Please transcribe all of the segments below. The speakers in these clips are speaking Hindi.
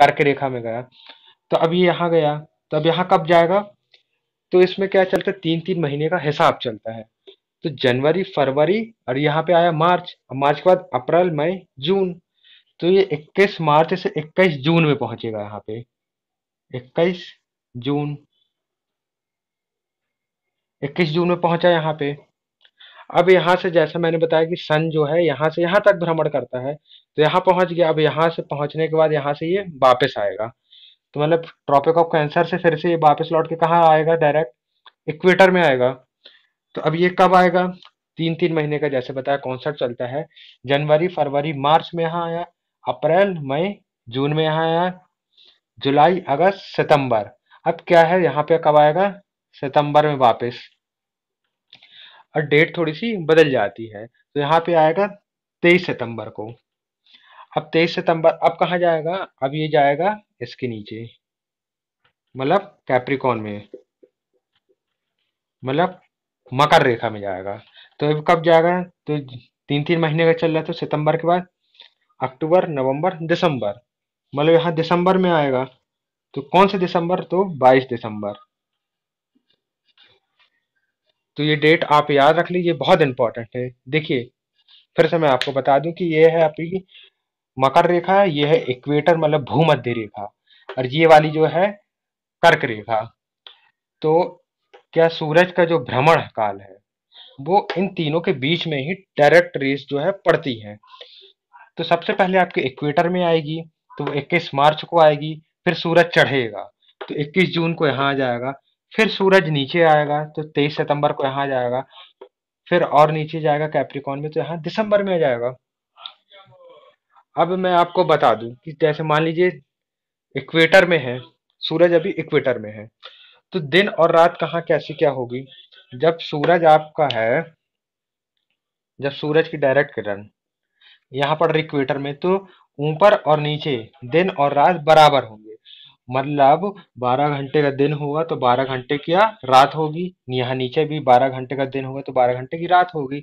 कर्क रेखा में गया तो अब ये यहाँ गया तो अब यहाँ कब जाएगा तो इसमें क्या चलता है तीन तीन महीने का हिसाब चलता है तो जनवरी फरवरी और यहाँ पे आया मार्च मार्च के बाद अप्रैल मई जून तो ये 21 मार्च से 21 जून में पहुंचेगा यहाँ पे 21 जून 21 जून में पहुंचा यहाँ पे अब यहाँ से जैसा मैंने बताया कि सन जो है यहाँ से यहाँ तक भ्रमण करता है तो यहाँ पहुंच गया अब यहाँ से पहुंचने के बाद यहाँ से ये वापस आएगा तो मतलब ट्रॉपिक ऑफ कैंसर से फिर से ये वापस लौट के कहाँ आएगा डायरेक्ट इक्वेटर में आएगा तो अब ये कब आएगा तीन तीन महीने का जैसे बताया कॉन्सर्ट चलता है जनवरी फरवरी मार्च में यहाँ आया अप्रैल मई जून में यहाँ आया जुलाई अगस्त सितंबर अब क्या है यहाँ पे कब आएगा सितंबर में वापस और डेट थोड़ी सी बदल जाती है तो यहाँ पे आएगा तेईस सितंबर को अब तेईस सितंबर अब कहाँ जाएगा अब ये जाएगा इसके नीचे मतलब कैप्रिकॉन में मतलब मकर रेखा में जाएगा तो अब कब जाएगा तो तीन तीन महीने का चल रहा है तो सितंबर के बाद अक्टूबर नवंबर दिसंबर मतलब यहाँ दिसंबर में आएगा तो कौन से दिसंबर तो 22 दिसंबर तो ये डेट आप याद रख लीजिए बहुत इंपॉर्टेंट है देखिए फिर से मैं आपको बता दूं कि ये है आपकी मकर रेखा ये है इक्वेटर मतलब भूमध्य रेखा और ये वाली जो है कर्क रेखा तो क्या सूरज का जो भ्रमण काल है वो इन तीनों के बीच में ही डायरेक्ट रेस जो है पड़ती है तो सबसे पहले आपके इक्वेटर में आएगी तो वो इक्कीस मार्च को आएगी फिर सूरज चढ़ेगा तो 21 जून को यहाँ आ जाएगा फिर सूरज नीचे आएगा तो तेईस सितंबर को यहाँ जाएगा फिर और नीचे जाएगा कैप्रिकॉन में तो यहाँ दिसंबर में जाएगा अब मैं आपको बता दूं कि जैसे मान लीजिए इक्वेटर में है सूरज अभी इक्वेटर में है तो दिन और रात कहाँ कैसी क्या होगी जब सूरज आपका है जब सूरज की डायरेक्ट किरण यहाँ पर इक्वेटर में तो ऊपर और नीचे दिन और रात बराबर होंगे मतलब 12 घंटे का दिन होगा तो 12 घंटे की रात होगी यहाँ नीचे भी 12 घंटे का दिन होगा तो 12 घंटे की रात होगी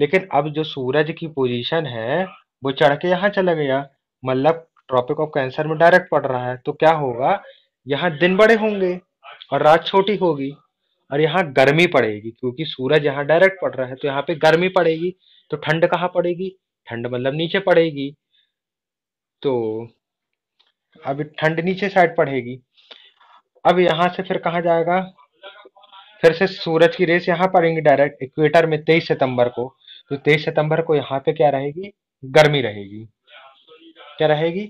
लेकिन अब जो सूरज की पोजीशन है वो चढ़ के यहाँ चला गया मतलब ट्रॉपिक ऑफ कैंसर में डायरेक्ट पड़ रहा है तो क्या होगा यहाँ दिन बड़े होंगे और रात छोटी होगी और यहाँ गर्मी पड़ेगी क्योंकि सूरज यहाँ डायरेक्ट पड़ रहा है तो यहाँ पे गर्मी पड़ेगी तो ठंड कहाँ पड़ेगी ठंड मतलब नीचे पड़ेगी तो अब ठंड नीचे साइड पड़ेगी अब यहाँ से फिर कहा जाएगा फिर से सूरज की रेस यहाँ पड़ेंगी डायरेक्ट इक्वेटर में तेईस सितंबर को तो तेईस सितंबर को यहाँ पे क्या रहेगी गर्मी रहेगी क्या रहेगी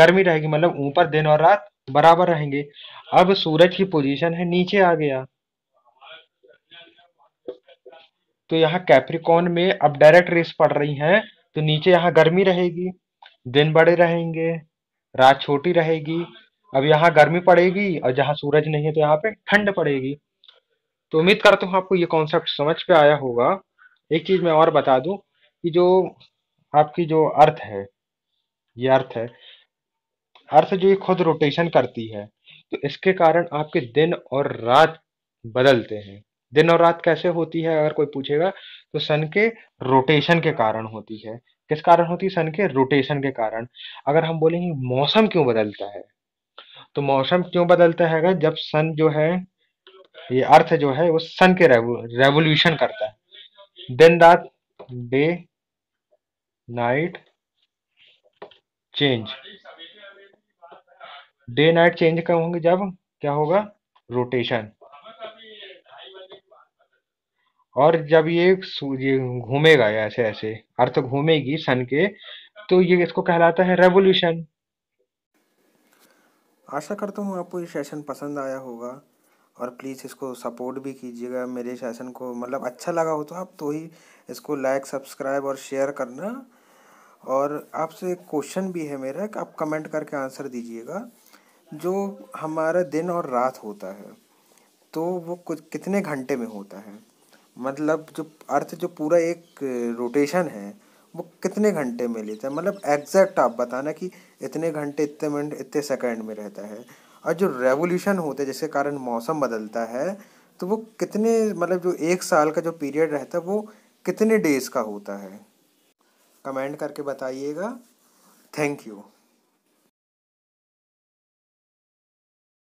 गर्मी रहेगी मतलब ऊपर दिन और रात बराबर रहेंगे अब सूरज की पोजीशन है नीचे आ गया तो यहाँ कैप्रिकॉन में अब डायरेक्ट रेस पड़ रही है तो नीचे यहाँ गर्मी रहेगी दिन बड़े रहेंगे रात छोटी रहेगी अब यहाँ गर्मी पड़ेगी और जहाँ सूरज नहीं है तो यहाँ पे ठंड पड़ेगी तो उम्मीद करता हूँ आपको ये कॉन्सेप्ट समझ पे आया होगा एक चीज़ मैं और बता दू कि जो आपकी जो अर्थ है ये अर्थ है अर्थ जो ये खुद रोटेशन करती है तो इसके कारण आपके दिन और रात बदलते हैं दिन और रात कैसे होती है अगर कोई पूछेगा तो सन के रोटेशन के कारण होती है किस कारण होती है सन के रोटेशन के कारण अगर हम बोलेंगे मौसम क्यों बदलता है तो मौसम क्यों बदलता है जब सन जो है ये अर्थ जो है वो सन के रेवोल्यूशन करता है दिन रात day night change day night change कब होंगे जब क्या होगा रोटेशन और जब ये सू- घूमेगा ऐसे ऐसे अर्थ घूमेगी सन के तो ये इसको कहलाता है रेवोल्यूशन आशा करता हूँ आपको ये सेशन पसंद आया होगा और प्लीज़ इसको सपोर्ट भी कीजिएगा मेरे सेशन को मतलब अच्छा लगा हो तो आप तो ही इसको लाइक सब्सक्राइब और शेयर करना और आपसे एक क्वेश्चन भी है मेरा कि आप कमेंट करके आंसर दीजिएगा जो हमारा दिन और रात होता है तो वो कुछ कितने घंटे में होता है मतलब जो अर्थ जो पूरा एक रोटेशन है वो कितने घंटे में लेता है मतलब एग्जैक्ट आप बताना कि इतने घंटे इतने मिनट इतने सेकंड में रहता है और जो रेवोल्यूशन होते हैं जिसके कारण मौसम बदलता है तो वो कितने मतलब जो एक साल का जो पीरियड रहता है वो कितने डेज़ का होता है कमेंट करके बताइएगा थैंक यू